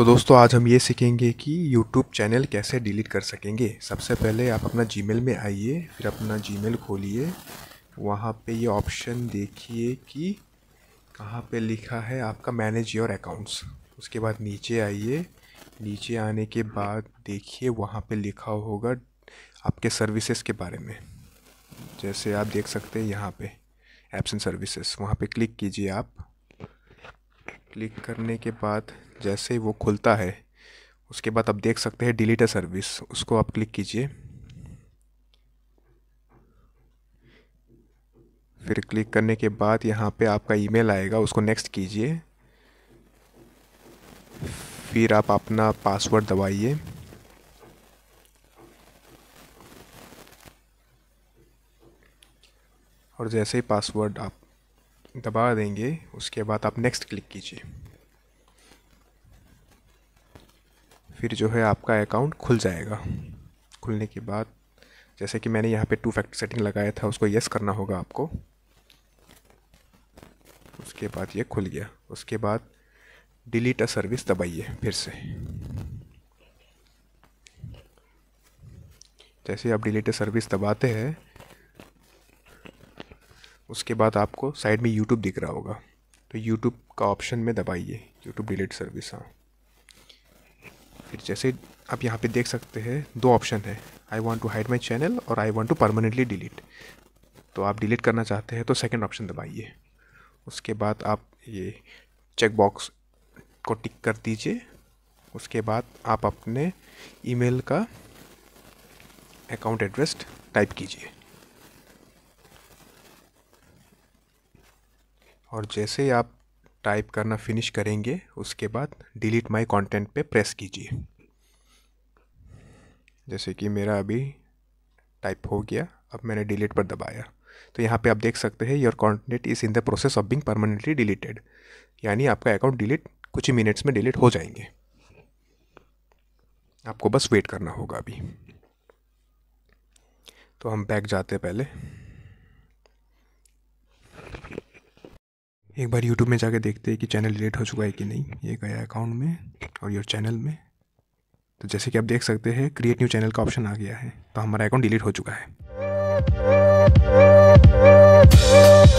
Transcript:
तो दोस्तों आज हम ये सीखेंगे कि YouTube चैनल कैसे डिलीट कर सकेंगे सबसे पहले आप अपना जी में आइए फिर अपना जी खोलिए वहाँ पे ये ऑप्शन देखिए कि कहाँ पे लिखा है आपका मैनेज योर अकाउंट्स उसके बाद नीचे आइए नीचे आने के बाद देखिए वहाँ पे लिखा होगा आपके सर्विसेज के बारे में जैसे आप देख सकते हैं यहाँ पे एप्स एंड सर्विसेज वहाँ पे क्लिक कीजिए आप क्लिक करने के बाद जैसे ही वो खुलता है उसके बाद आप देख सकते हैं डिलीट सर्विस उसको आप क्लिक कीजिए फिर क्लिक करने के बाद यहाँ पे आपका ईमेल आएगा उसको नेक्स्ट कीजिए फिर आप अपना पासवर्ड दबाइए और जैसे ही पासवर्ड आप दबा देंगे उसके बाद आप नेक्स्ट क्लिक कीजिए फिर जो है आपका अकाउंट खुल जाएगा खुलने के बाद जैसे कि मैंने यहाँ पे टू फैक्टर सेटिंग लगाया था उसको येस करना होगा आपको उसके बाद ये खुल गया उसके बाद डिलीट अ सर्विस दबाइए फिर से जैसे आप डिलीट अ सर्विस दबाते हैं उसके बाद आपको साइड में यूट्यूब दिख रहा होगा तो यूट्यूब का ऑप्शन में दबाइए यूट्यूब डिलीट सर्विस हाँ फिर जैसे आप यहाँ पे देख सकते हैं दो ऑप्शन है I want to hide my channel और I want to permanently delete तो आप डिलीट करना चाहते हैं तो सेकेंड ऑप्शन दबाइए उसके बाद आप ये चेकबॉक्स को टिक कर दीजिए उसके बाद आप अपने ईमेल का अकाउंट एड्रेस टाइप कीजिए और जैसे ही आप टाइप करना फिनिश करेंगे उसके बाद डिलीट माय कंटेंट पे प्रेस कीजिए जैसे कि मेरा अभी टाइप हो गया अब मैंने डिलीट पर दबाया तो यहाँ पे आप देख सकते हैं your content is in the process of being permanently deleted यानी आपका अकाउंट डिलीट कुछ ही मिनट्स में डिलीट हो जाएंगे आपको बस वेट करना होगा अभी तो हम बैक जाते पहले एक बार यूट्यूब में जाके देखते हैं कि चैनल डिलीट हो चुका है कि नहीं ये गया अकाउंट में और योर चैनल में तो जैसे कि आप देख सकते हैं क्रिएट न्यू चैनल का ऑप्शन आ गया है तो हमारा अकाउंट डिलीट हो चुका है